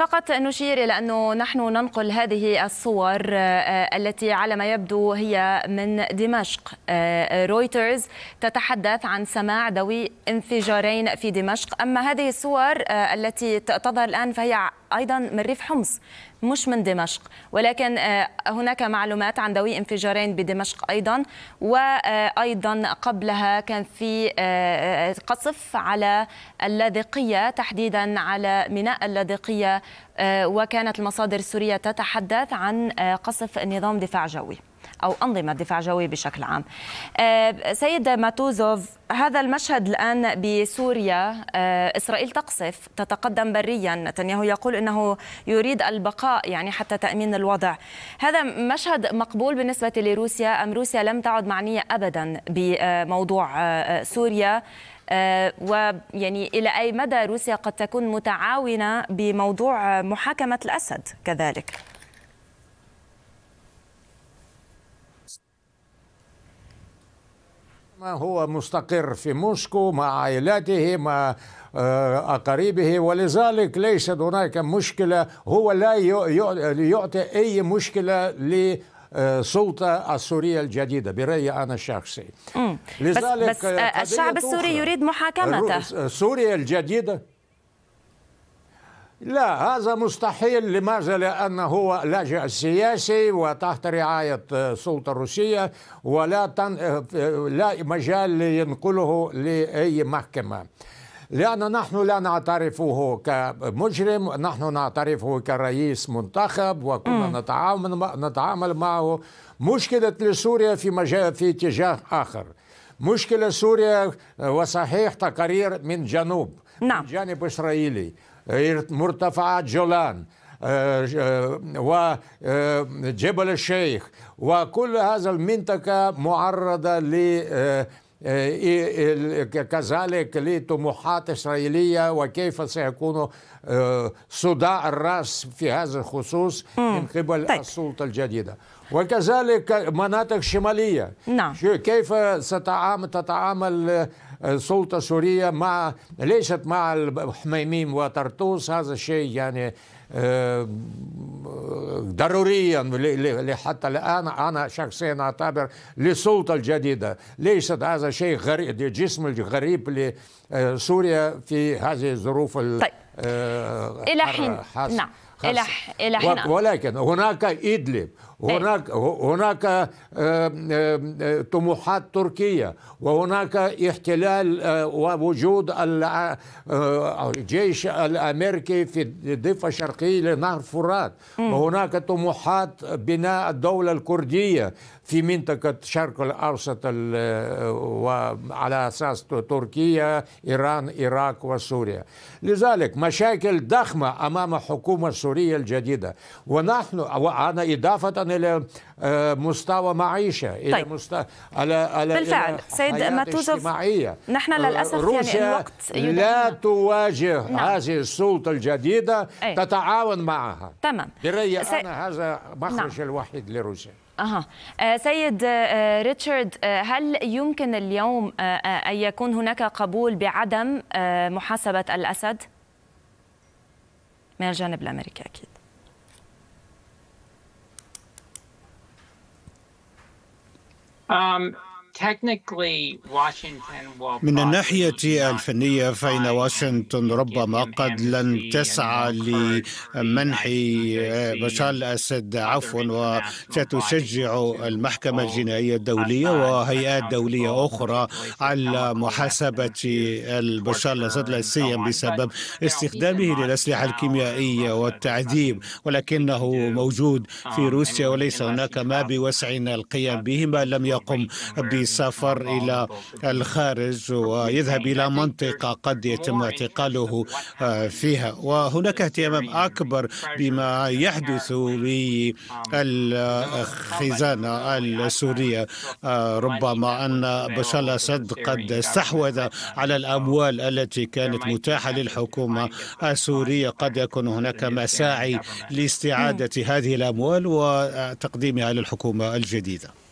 فقط نشير إلى أنه نحن ننقل هذه الصور آه، آه، التي على ما يبدو هي من دمشق آه، رويترز تتحدث عن سماع ذوي انفجارين في دمشق أما هذه الصور التي تظهر الآن فهي أيضا من ريف حمص مش من دمشق ولكن آه، هناك معلومات عن ذوي انفجارين بدمشق أيضا وأيضا قبلها كان في آه، آه، قصف على اللاذقية تحديدا على ميناء اللاذقية وكانت المصادر السورية تتحدث عن قصف نظام دفاع جوي أو أنظمة دفاع جوي بشكل عام آه، سيد ماتوزوف هذا المشهد الآن بسوريا آه، إسرائيل تقصف تتقدم بريا نتنياهو يقول أنه يريد البقاء يعني حتى تأمين الوضع هذا مشهد مقبول بالنسبة لروسيا أم روسيا لم تعد معنية أبدا بموضوع آه، سوريا ويعني إلى أي مدى روسيا قد تكون متعاونة بموضوع محاكمة الأسد كذلك هو مستقر في موسكو مع عائلته مع آه، أقاربه ولذلك ليست هناك مشكلة هو لا يعطي أي مشكلة ل السلطة آه، السورية الجديدة برأيي أنا الشخصي لذلك بس, بس آه، الشعب السوري يريد محاكمته سوريا الجديدة لا هذا مستحيل لماذا لأنه هو لاجئ سياسي وتحت رعاية السلطة الروسية ولا تن... لا مجال لينقله لأي محكمة لأن نحن لا نعترفه كمجرم نحن نعترفه كرئيس منتخب وكنا م. نتعامل نتعامل معه مشكلة لسوريا في مجال في اتجاه آخر مشكلة سوريا وصحيح تقارير من جنوب نعم. من جانب إسرائيلي مرتفعات جولان آه، آه، وجبل آه، الشيخ وكل هذا المنطقة معرضة ل كذلك لطموحات إسرائيلية وكيف سيكون صداع الرأس في هذا الخصوص من قبل طيب. السلطة الجديدة وكذلك مناطق شمالية نعم كيف ستتعامل تتعامل السلطة آه، السورية مع ليست مع الحميميم وطرطوس هذا الشيء يعني آه، ضروريا حتى الآن أنا شخصيا أعتبر للسلطة الجديدة ليست هذا شيء غريب جسم غريب لسوريا آه، في هذه الظروف طيب. إلى حين نعم الى الى حين ولكن هناك ادلب هناك إيه. هناك آه، آه، طموحات تركيه وهناك احتلال آه، ووجود الجيش الامريكي في الضفه الشرقيه لنهر فرات وهناك طموحات بناء الدوله الكرديه في منطقة شرق الأوسط وعلى أساس تركيا إيران العراق وسوريا لذلك مشاكل ضخمة أمام الحكومة السورية الجديدة ونحن وأنا إضافة إلى آه، مستوى معيشة طيب. إلى مستوى على على بالفعل سيد ماتوزوف نحن آه، للأسف يعني روسيا يعني الوقت لا تواجه نعم. هذه السلطة الجديدة أي. تتعاون معها تمام برأيي أنا هذا مخرج نعم. الوحيد لروسيا أها. آه، سيد آه، آه، ريتشارد هل يمكن اليوم أن يكون هناك قبول بعدم محاسبة الأسد من الجانب الأمريكي أكيد Um, من الناحية الفنية فإن واشنطن ربما قد لن تسعى لمنح بشار الأسد عفوا وستشجع المحكمة الجنائية الدولية وهيئات دولية أخرى على محاسبة بشار الأسد لا سيما بسبب استخدامه للأسلحة الكيميائية والتعذيب ولكنه موجود في روسيا وليس هناك ما بوسعنا القيام به ما لم يقم ب سفر إلى الخارج ويذهب إلى منطقة قد يتم اعتقاله آه، فيها وهناك اهتمام أكبر بما يحدث بالخزانة السورية آه، ربما أن بشار الأسد قد استحوذ على الأموال التي كانت متاحة للحكومة السورية قد يكون هناك مساعي لاستعادة هذه الأموال وتقديمها للحكومة الجديدة